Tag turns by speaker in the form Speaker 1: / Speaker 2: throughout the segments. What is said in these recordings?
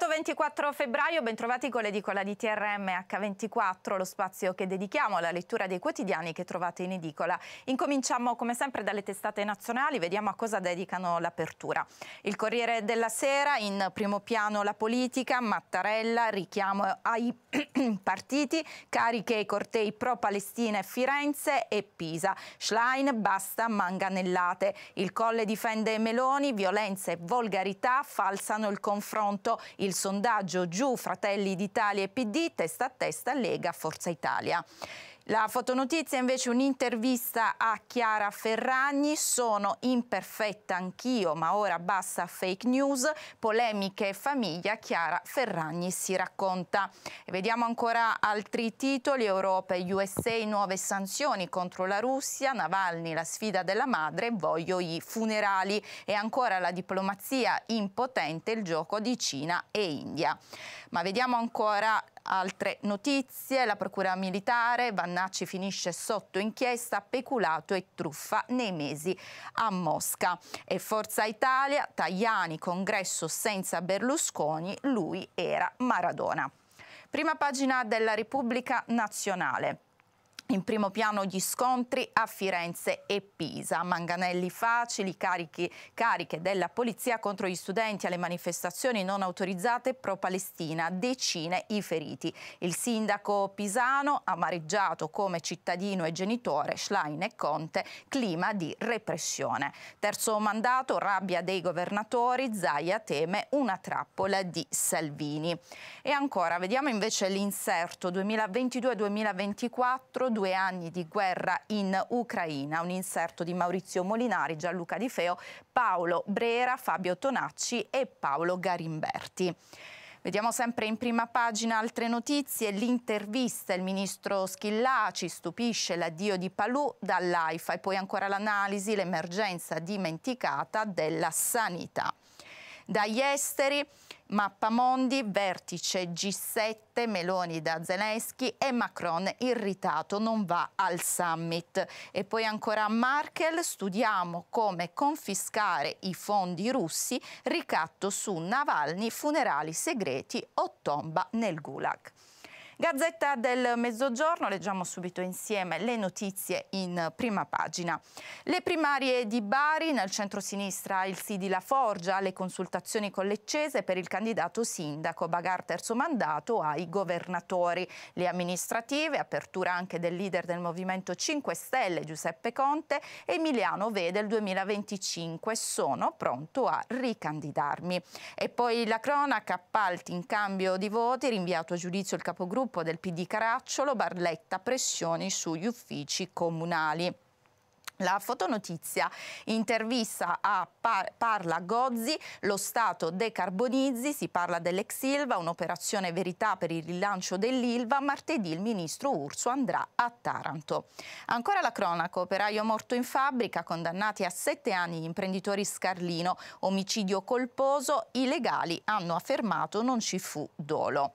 Speaker 1: Sabato 24 febbraio, bentrovati con l'edicola di TRM H24, lo spazio che dedichiamo alla lettura dei quotidiani che trovate in edicola. Incominciamo come sempre dalle testate nazionali, vediamo a cosa dedicano l'apertura. Il Corriere della Sera, in primo piano la politica, Mattarella, richiamo ai partiti, cariche e cortei pro-Palestina e Firenze e Pisa. Schlein, basta manganellate. Il Colle difende Meloni, violenze e volgarità falsano il confronto. Il il sondaggio giù Fratelli d'Italia e PD, testa a testa Lega Forza Italia. La fotonotizia è invece un'intervista a Chiara Ferragni, sono imperfetta anch'io, ma ora basta fake news, polemiche e famiglia, Chiara Ferragni si racconta. E vediamo ancora altri titoli, Europa e USA, nuove sanzioni contro la Russia, Navalny, la sfida della madre, voglio i funerali e ancora la diplomazia impotente, il gioco di Cina e India. Ma vediamo ancora Altre notizie, la procura militare, Vannacci finisce sotto inchiesta, peculato e truffa nei mesi a Mosca. E Forza Italia, Tajani, congresso senza Berlusconi, lui era Maradona. Prima pagina della Repubblica Nazionale. In primo piano gli scontri a Firenze e Pisa, manganelli facili, carichi, cariche della polizia contro gli studenti alle manifestazioni non autorizzate pro-Palestina, decine i feriti. Il sindaco pisano amareggiato come cittadino e genitore Schlein e Conte, clima di repressione. Terzo mandato, rabbia dei governatori, Zaia teme una trappola di Salvini. E ancora, vediamo invece l'inserto 2022-2024 due anni di guerra in Ucraina. Un inserto di Maurizio Molinari, Gianluca Di Feo, Paolo Brera, Fabio Tonacci e Paolo Garimberti. Vediamo sempre in prima pagina altre notizie. L'intervista, il ministro Schillaci stupisce l'addio di Palù dall'AIFA e poi ancora l'analisi, l'emergenza dimenticata della sanità. Dagli esteri, Mappamondi, vertice G7, Meloni da Zelensky e Macron irritato non va al summit. E poi ancora a Merkel, studiamo come confiscare i fondi russi, ricatto su Navalny, funerali segreti o tomba nel Gulag. Gazzetta del Mezzogiorno, leggiamo subito insieme le notizie in prima pagina. Le primarie di Bari, nel centro-sinistra il sì di La Forgia, le consultazioni con Leccese per il candidato sindaco, Bagar terzo mandato ai governatori. Le amministrative, apertura anche del leader del Movimento 5 Stelle, Giuseppe Conte, Emiliano Vede il 2025, sono pronto a ricandidarmi. E poi la cronaca, appalti in cambio di voti, rinviato a giudizio il capogruppo gruppo del PD Caracciolo, Barletta, pressioni sugli uffici comunali. La fotonotizia intervista a par Parla Gozzi, lo Stato decarbonizzi, si parla dell'Exilva, un'operazione verità per il rilancio dell'Ilva, martedì il ministro Urso andrà a Taranto. Ancora la cronaca, operaio morto in fabbrica, condannati a sette anni gli imprenditori Scarlino, omicidio colposo, i legali hanno affermato non ci fu dolo.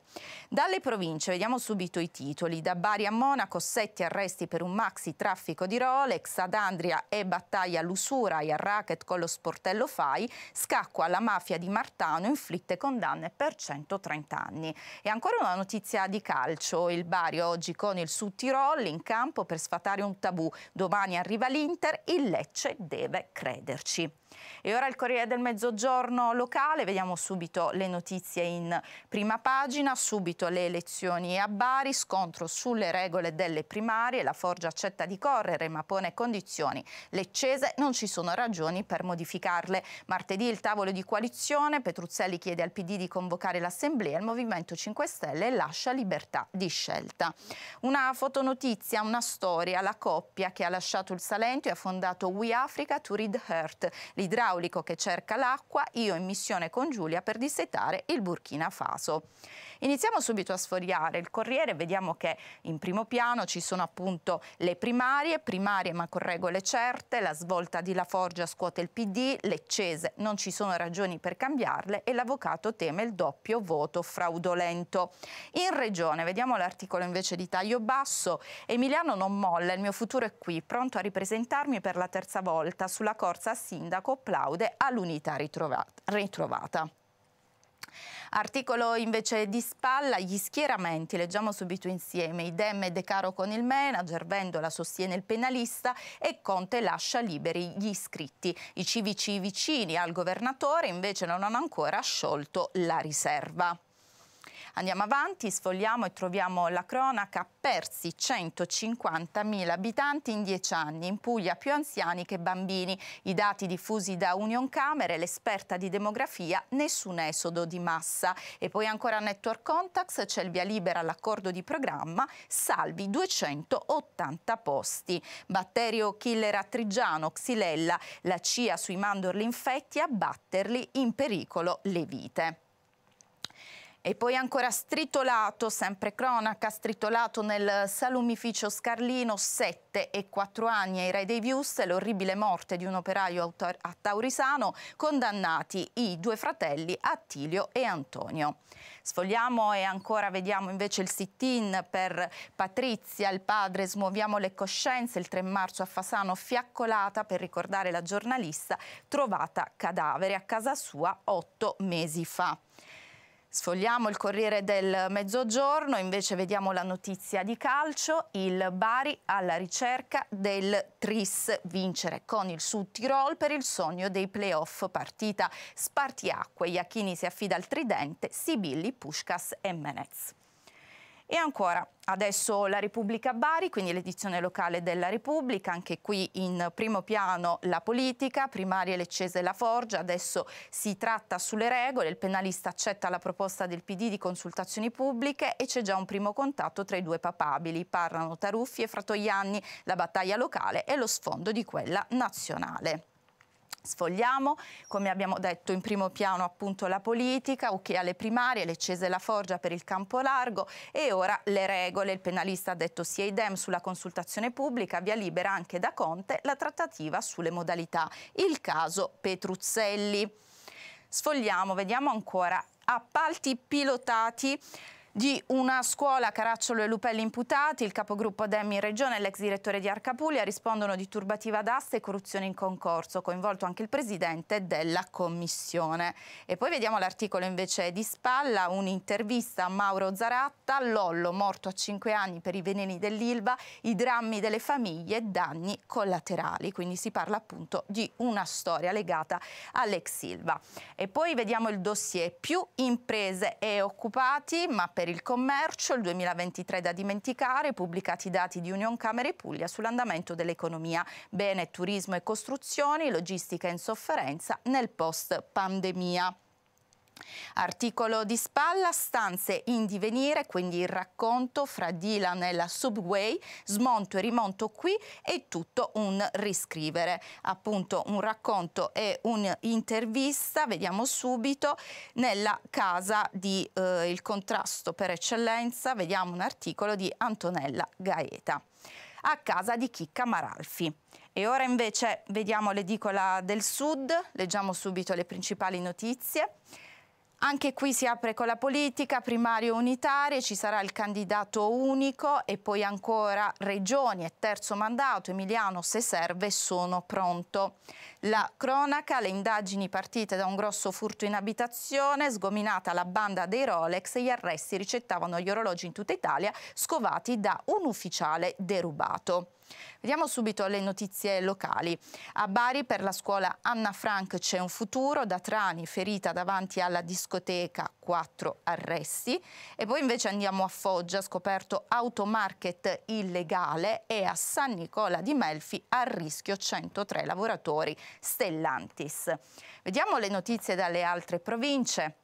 Speaker 1: Dalle province vediamo subito i titoli, da Bari a Monaco sette arresti per un maxi traffico di Rolex, ad Alessandria e battaglia l'usura e al racket con lo sportello Fai, scacco alla mafia di Martano inflitte condanne per 130 anni. E ancora una notizia di calcio, il Bari oggi con il Sud Tirol in campo per sfatare un tabù. Domani arriva l'Inter, il Lecce deve crederci. E ora il Corriere del Mezzogiorno locale, vediamo subito le notizie in prima pagina, subito le elezioni a Bari, scontro sulle regole delle primarie, la Forgia accetta di correre ma pone condizioni. Le Cese non ci sono ragioni per modificarle. Martedì il tavolo di coalizione, Petruzzelli chiede al PD di convocare l'Assemblea, il Movimento 5 Stelle lascia libertà di scelta. Una fotonotizia, una storia, la coppia che ha lasciato il Salento e ha fondato We Africa to Read Hurt, l'idraulico idraulico che cerca l'acqua, io in missione con Giulia per dissetare il Burkina Faso. Iniziamo subito a sfogliare il Corriere, vediamo che in primo piano ci sono appunto le primarie, primarie ma con regole certe, la svolta di La Forgia scuote il PD, leccese non ci sono ragioni per cambiarle e l'avvocato teme il doppio voto fraudolento. In regione, vediamo l'articolo invece di taglio basso, Emiliano non molla, il mio futuro è qui, pronto a ripresentarmi per la terza volta sulla corsa a sindaco Plaza plaude all'unità ritrovata. Articolo invece di spalla, gli schieramenti, leggiamo subito insieme, Idem De Caro con il manager, Vendola sostiene il penalista e Conte lascia liberi gli iscritti. I civici vicini al governatore invece non hanno ancora sciolto la riserva. Andiamo avanti, sfogliamo e troviamo la cronaca. Persi 150.000 abitanti in 10 anni, in Puglia più anziani che bambini. I dati diffusi da Union Camere, l'esperta di demografia, nessun esodo di massa. E poi ancora Network Contacts, c'è il via libera all'accordo di programma, salvi 280 posti. Batterio killer attrigiano, Xylella, la CIA sui mandorli infetti, a batterli in pericolo le vite. E poi ancora stritolato, sempre cronaca, stritolato nel salumificio Scarlino, 7 e 4 anni ai Rai dei Vius, l'orribile morte di un operaio a Taurisano, condannati i due fratelli Attilio e Antonio. Sfogliamo e ancora vediamo invece il sit-in per Patrizia, il padre, smuoviamo le coscienze, il 3 marzo a Fasano fiaccolata per ricordare la giornalista trovata cadavere a casa sua otto mesi fa. Sfogliamo il Corriere del Mezzogiorno, invece vediamo la notizia di calcio, il Bari alla ricerca del Tris, vincere con il Sud Tirol per il sogno dei playoff, partita spartiacque, Iachini si affida al Tridente, Sibilli, Puskas e Menez. E ancora, adesso la Repubblica Bari, quindi l'edizione locale della Repubblica, anche qui in primo piano la politica, primarie Leccese e La Forgia, adesso si tratta sulle regole, il penalista accetta la proposta del PD di consultazioni pubbliche e c'è già un primo contatto tra i due papabili, parlano Taruffi e Fratoianni, la battaglia locale e lo sfondo di quella nazionale. Sfogliamo, come abbiamo detto, in primo piano appunto la politica, ok alle primarie, le Cese e la Forgia per il campo largo e ora le regole. Il penalista ha detto sia idem sulla consultazione pubblica, via libera anche da Conte la trattativa sulle modalità. Il caso Petruzzelli. Sfogliamo, vediamo ancora appalti pilotati di una scuola Caracciolo e Lupelli imputati, il capogruppo Demmi in Regione e l'ex direttore di Arcapuglia rispondono di turbativa d'asta e corruzione in concorso, coinvolto anche il presidente della commissione. E poi vediamo l'articolo invece di spalla, un'intervista a Mauro Zaratta, Lollo morto a 5 anni per i veneni dell'Ilva, i drammi delle famiglie, danni collaterali, quindi si parla appunto di una storia legata all'ex Ilva. E poi vediamo il dossier più imprese e occupati, ma per per il commercio, il 2023 da dimenticare, pubblicati i dati di Union Camere Puglia sull'andamento dell'economia, bene, turismo e costruzioni, logistica in sofferenza nel post pandemia. Articolo di spalla, stanze in divenire, quindi il racconto fra Dylan e la Subway, smonto e rimonto qui e tutto un riscrivere. Appunto un racconto e un'intervista, vediamo subito, nella casa di eh, Il contrasto per eccellenza, vediamo un articolo di Antonella Gaeta a casa di Chicca Maralfi. E ora invece vediamo l'edicola del Sud, leggiamo subito le principali notizie. Anche qui si apre con la politica, primarie unitarie, ci sarà il candidato unico e poi ancora regioni e terzo mandato, Emiliano se serve sono pronto. La cronaca, le indagini partite da un grosso furto in abitazione, sgominata la banda dei Rolex, gli arresti ricettavano gli orologi in tutta Italia scovati da un ufficiale derubato. Vediamo subito le notizie locali. A Bari per la scuola Anna Frank c'è un futuro, da Trani ferita davanti alla discoteca, quattro arresti e poi invece andiamo a Foggia, scoperto automarket illegale e a San Nicola di Melfi a rischio 103 lavoratori Stellantis. Vediamo le notizie dalle altre province.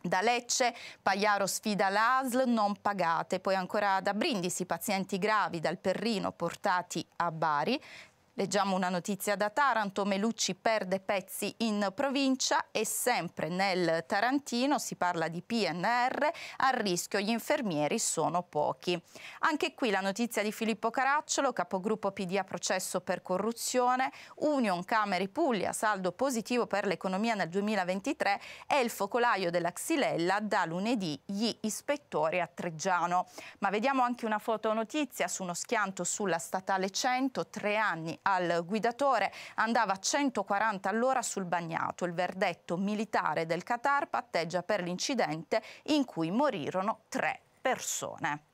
Speaker 1: Da Lecce, Pagliaro sfida l'ASL, non pagate. Poi ancora da Brindisi, pazienti gravi dal Perrino portati a Bari. Leggiamo una notizia da Taranto, Melucci perde pezzi in provincia e sempre nel Tarantino si parla di PNR, a rischio gli infermieri sono pochi. Anche qui la notizia di Filippo Caracciolo, capogruppo PD a processo per corruzione, Union Cameri Puglia, saldo positivo per l'economia nel 2023 e il focolaio della Xilella da lunedì gli ispettori a Treggiano. Ma vediamo anche una fotonotizia su uno schianto sulla statale 100, tre anni al guidatore andava a 140 all'ora sul bagnato. Il verdetto militare del Qatar patteggia per l'incidente in cui morirono tre persone.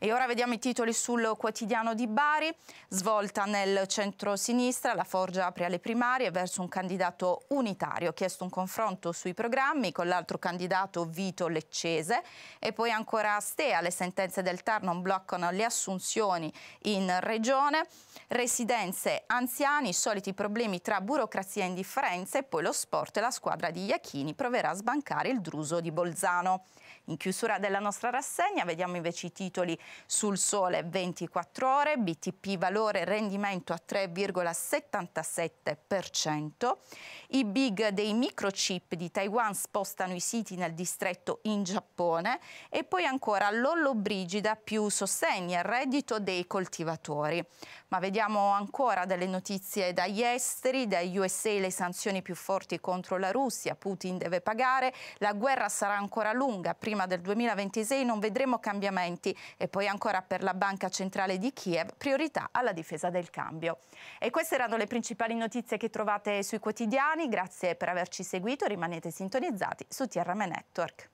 Speaker 1: E ora vediamo i titoli sul quotidiano di Bari. Svolta nel centro-sinistra, la Forgia apre alle primarie verso un candidato unitario. Chiesto un confronto sui programmi con l'altro candidato Vito Leccese. E poi ancora a Stea, le sentenze del TAR non bloccano le assunzioni in regione. Residenze anziani, soliti problemi tra burocrazia e indifferenza. E poi lo sport e la squadra di Iachini proverà a sbancare il druso di Bolzano. In chiusura della nostra rassegna vediamo invece i titoli sul sole 24 ore, BTP valore rendimento a 3,77%, i big dei microchip di Taiwan spostano i siti nel distretto in Giappone e poi ancora Lollobrigida più sostegni al reddito dei coltivatori. Ma vediamo ancora delle notizie dagli esteri, dagli USA le sanzioni più forti contro la Russia, Putin deve pagare, la guerra sarà ancora lunga prima prima del 2026 non vedremo cambiamenti e poi ancora per la Banca Centrale di Kiev priorità alla difesa del cambio. E queste erano le principali notizie che trovate sui quotidiani, grazie per averci seguito, rimanete sintonizzati su TRM Network.